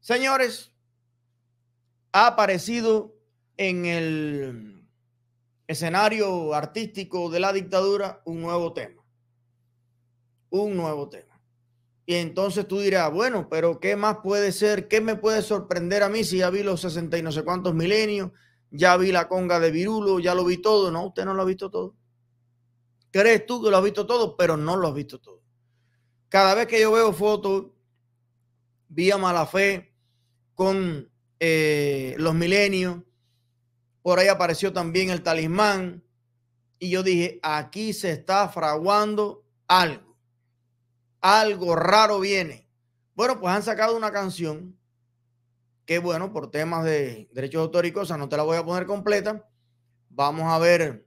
Señores, ha aparecido en el escenario artístico de la dictadura un nuevo tema. Un nuevo tema. Y entonces tú dirás, bueno, pero ¿qué más puede ser? ¿Qué me puede sorprender a mí si ya vi los 60 y no sé cuántos milenios? Ya vi la conga de Virulo, ya lo vi todo. No, usted no lo ha visto todo. Crees tú que lo has visto todo, pero no lo has visto todo. Cada vez que yo veo fotos vía mala fe, con eh, los milenios. Por ahí apareció también el talismán. Y yo dije, aquí se está fraguando algo. Algo raro viene. Bueno, pues han sacado una canción que, bueno, por temas de derechos autor y cosas, no te la voy a poner completa. Vamos a ver.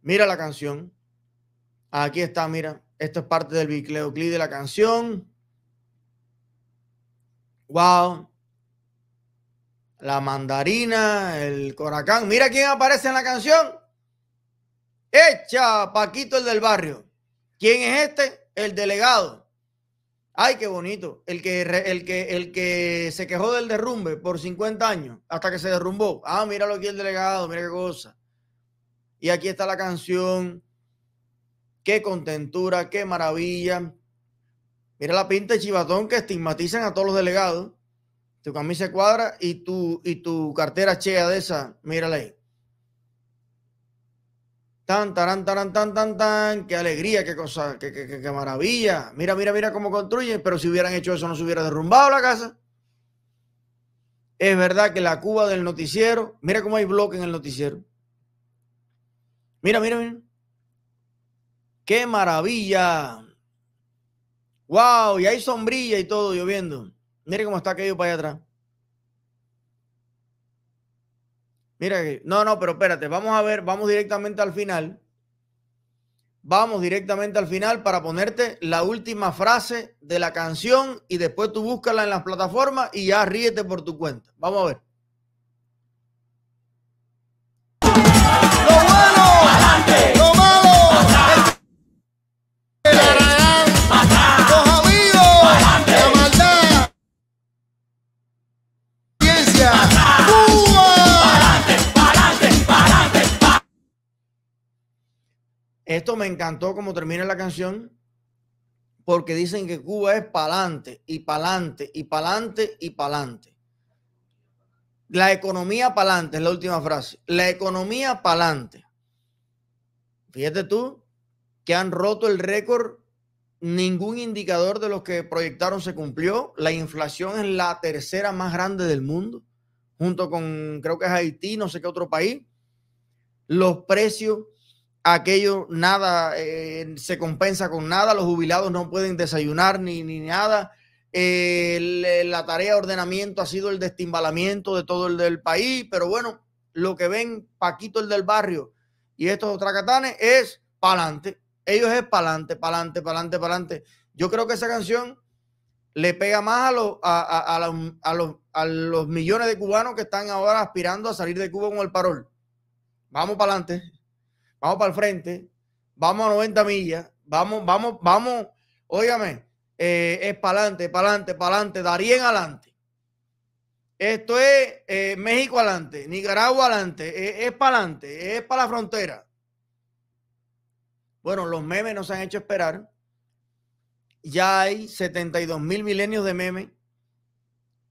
Mira la canción. Aquí está, mira. Esto es parte del bicleoclip de la canción. Wow. La mandarina, el coracán. Mira quién aparece en la canción. Echa Paquito el del barrio. ¿Quién es este? El delegado. Ay, qué bonito. El que, el que, el que se quejó del derrumbe por 50 años hasta que se derrumbó. Ah, lo que el delegado, mira qué cosa. Y aquí está la canción. Qué contentura, qué maravilla. Mira la pinta de chivatón que estigmatizan a todos los delegados. Tu camisa cuadra y tu, y tu cartera chea de esa, mírala ahí. Tan, tan tan tan, tan, tan, qué alegría, qué cosa, qué, maravilla. Mira, mira, mira cómo construyen, pero si hubieran hecho eso no se hubiera derrumbado la casa. Es verdad que la Cuba del noticiero, mira cómo hay bloque en el noticiero. Mira, mira, mira. Qué maravilla. Wow, y hay sombrilla y todo lloviendo. Mire cómo está aquello para allá atrás. Mira, no, no, pero espérate, vamos a ver, vamos directamente al final. Vamos directamente al final para ponerte la última frase de la canción y después tú búscala en las plataformas y ya ríete por tu cuenta. Vamos a ver. me encantó como termina la canción, porque dicen que Cuba es pa'lante y pa'lante y pa'lante y pa'lante. La economía pa'lante es la última frase. La economía pa'lante. Fíjate tú que han roto el récord. Ningún indicador de los que proyectaron se cumplió. La inflación es la tercera más grande del mundo, junto con creo que es Haití, no sé qué otro país. Los precios aquello nada eh, se compensa con nada, los jubilados no pueden desayunar ni, ni nada. la tarea de ordenamiento ha sido el destimbalamiento de todo el del país, pero bueno, lo que ven Paquito el del barrio y estos tracatanes es pa'lante. Ellos es pa'lante, pa'lante, pa'lante, pa'lante. Yo creo que esa canción le pega más a los, a, los, millones de cubanos que están ahora aspirando a salir de Cuba con el parol. Vamos para adelante vamos para el frente, vamos a 90 millas, vamos, vamos, vamos, óigame, eh, es para adelante, para adelante, para adelante, Darien adelante. Esto es eh, México adelante, Nicaragua adelante, eh, es, para adelante, es para la frontera. Bueno, los memes nos han hecho esperar. Ya hay 72 mil milenios de memes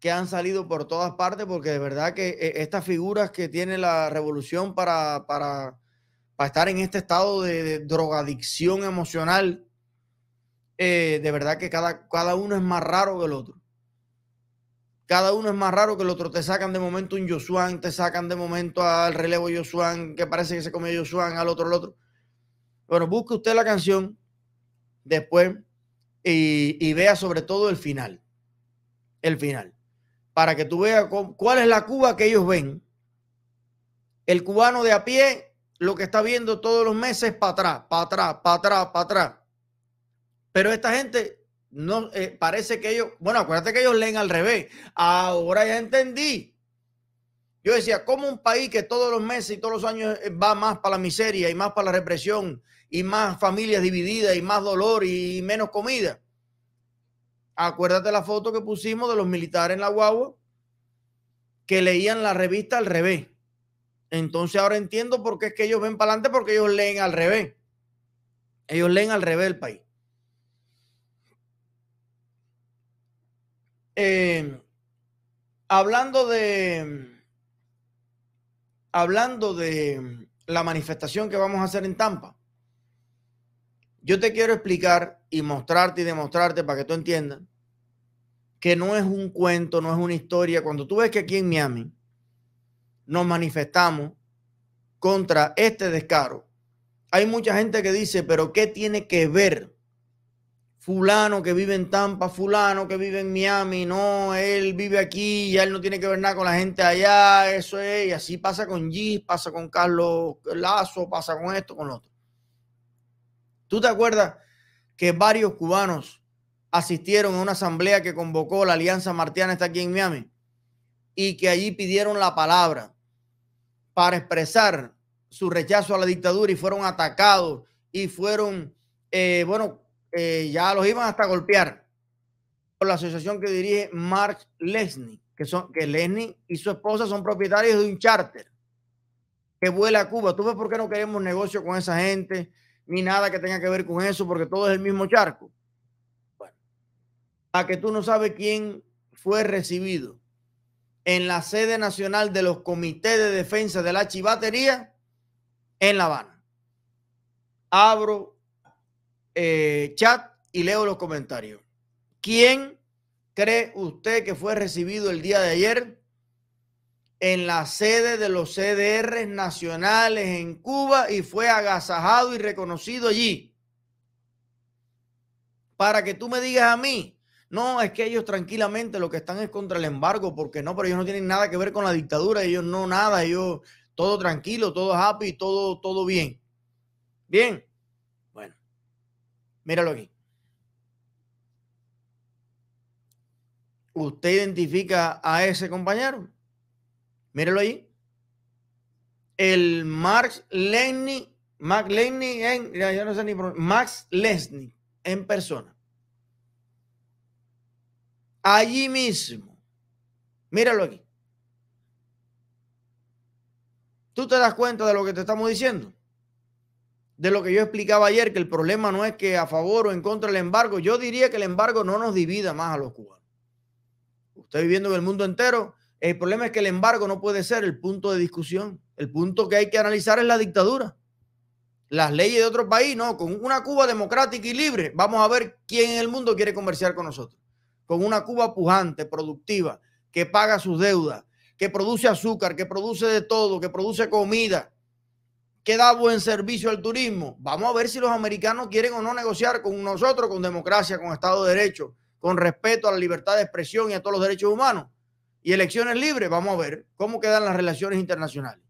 que han salido por todas partes, porque de verdad que estas figuras que tiene la revolución para, para para estar en este estado de, drogadicción emocional, eh, de verdad que cada, cada uno es más raro que el otro. Cada uno es más raro que el otro. Te sacan de momento un Yosuan, te sacan de momento al relevo Yosuan, que parece que se comió Yosuan, al otro, al otro. Bueno, busque usted la canción después y, y vea sobre todo el final. El final. Para que tú veas cuál es la Cuba que ellos ven. El cubano de a pie lo que está viendo todos los meses para atrás, para atrás, para atrás, para atrás. Pero esta gente no eh, parece que ellos, bueno, acuérdate que ellos leen al revés. Ahora ya entendí. Yo decía, ¿cómo un país que todos los meses y todos los años eh, va más para la miseria y más para la represión y más familias divididas y más dolor y menos comida? Acuérdate la foto que pusimos de los militares en la guagua que leían la revista al revés. Entonces ahora entiendo por qué es que ellos ven para adelante, porque ellos leen al revés. Ellos leen al revés el país. Em, hablando de hablando de la manifestación que vamos a hacer en Tampa, yo te quiero explicar y mostrarte y demostrarte para que tú entiendas que no es un cuento, no es una historia. Cuando tú ves que aquí en Miami nos manifestamos contra este descaro. Hay mucha gente que dice, pero ¿qué tiene que ver fulano que vive en Tampa, fulano que vive en Miami? No, él vive aquí, y él no tiene que ver nada con la gente allá, eso es, y así pasa con Gis, pasa con Carlos Lazo, pasa con esto, con lo otro. ¿Tú te acuerdas que varios cubanos asistieron a una asamblea que convocó la Alianza Martiana, está aquí en Miami, y que allí pidieron la palabra? para expresar su rechazo a la dictadura y fueron atacados y fueron, eh, bueno, eh, ya los iban hasta golpear por la asociación que dirige Mark Lesney, que, son, que Lesney y su esposa son propietarios de un charter que vuela a Cuba. ¿Tú ves por qué no queremos negocio con esa gente ni nada que tenga que ver con eso? Porque todo es el mismo charco. Bueno, a que tú no sabes quién fue recibido en la sede nacional de los comités de defensa de la chivatería en La Habana. Abro eh, chat y leo los comentarios. ¿Quién cree usted que fue recibido el día de ayer en la sede de los CDR nacionales en Cuba y fue agasajado y reconocido allí? Para que tú me digas a mí no, es que ellos tranquilamente lo que están es contra el embargo, porque no, pero ellos no tienen nada que ver con la dictadura, ellos no nada, ellos todo tranquilo, todo happy, todo, todo bien. Bien. Bueno, míralo aquí. ¿Usted identifica a ese compañero? Míralo ahí. El Marx Lenny, Max Lenny, no sé ni, Max Lesni en persona allí mismo. Míralo aquí. ¿Tú te das cuenta de lo que te estamos diciendo? De lo que yo explicaba ayer, que el problema no es que a favor o en contra del embargo. Yo diría que el embargo no nos divida más a los cubanos. Usted viviendo en el mundo entero, el problema es que el embargo no puede ser el punto de discusión. El punto que hay que analizar es la dictadura. Las leyes de otro país, no, con una Cuba democrática y libre, vamos a ver quién en el mundo quiere comerciar con nosotros con una Cuba pujante, productiva, que paga sus deudas, que produce azúcar, que produce de todo, que produce comida, que da buen servicio al turismo. Vamos a ver si los americanos quieren o no negociar con nosotros, con democracia, con Estado de Derecho, con respeto a la libertad de expresión y a todos los derechos humanos. Y elecciones libres, vamos a ver cómo quedan las relaciones internacionales.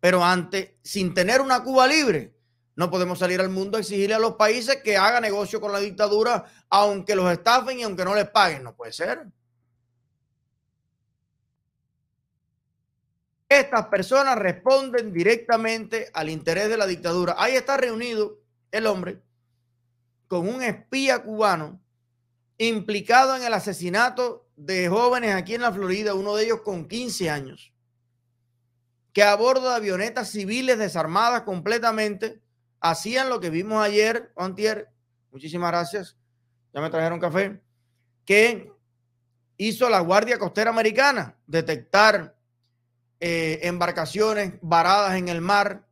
Pero antes, sin tener una Cuba libre, no podemos salir al mundo a exigirle a los países que haga negocio con la dictadura, aunque los estafen y aunque no les paguen. No puede ser. Estas personas responden directamente al interés de la dictadura. Ahí está reunido el hombre con un espía cubano implicado en el asesinato de jóvenes aquí en la Florida, uno de ellos con 15 años, que aborda avionetas civiles desarmadas completamente hacían lo que vimos ayer, Ontier, muchísimas gracias, ya me trajeron café, que hizo la Guardia Costera Americana, detectar eh, embarcaciones varadas en el mar,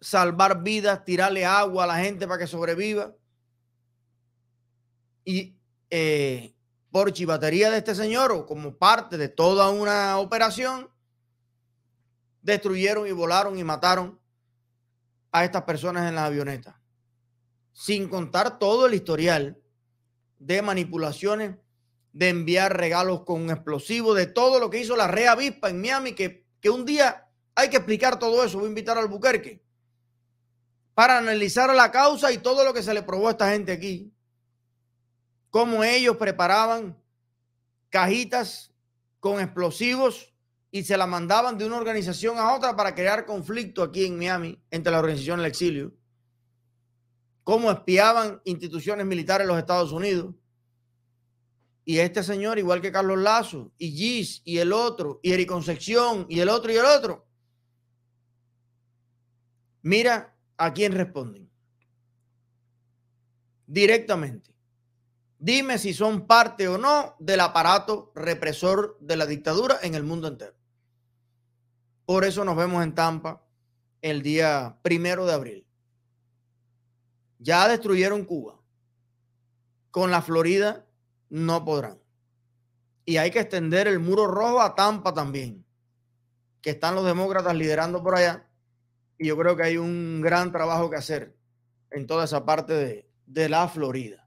salvar vidas, tirarle agua a la gente para que sobreviva. Y eh, por chivatería de este señor o como parte de toda una operación, destruyeron y volaron y mataron a estas personas en la avioneta, sin contar todo el historial de manipulaciones, de enviar regalos con explosivos, de todo lo que hizo la Rea Avispa en Miami, que, que un día hay que explicar todo eso, voy a invitar al Buquerque, para analizar la causa y todo lo que se le probó a esta gente aquí, cómo ellos preparaban cajitas con explosivos y se la mandaban de una organización a otra para crear conflicto aquí en Miami entre la organización del exilio. Cómo espiaban instituciones militares en los Estados Unidos. Y este señor, igual que Carlos Lazo, y Gis, y el otro, y Eric Concepción, y el otro, y el otro. Mira a quién responden. Directamente. Dime si son parte o no del aparato represor de la dictadura en el mundo entero. Por eso nos vemos en Tampa el día primero de abril. Ya destruyeron Cuba. Con la Florida no podrán. Y hay que extender el muro rojo a Tampa también, que están los demócratas liderando por allá. Y yo creo que hay un gran trabajo que hacer en toda esa parte de, de la Florida.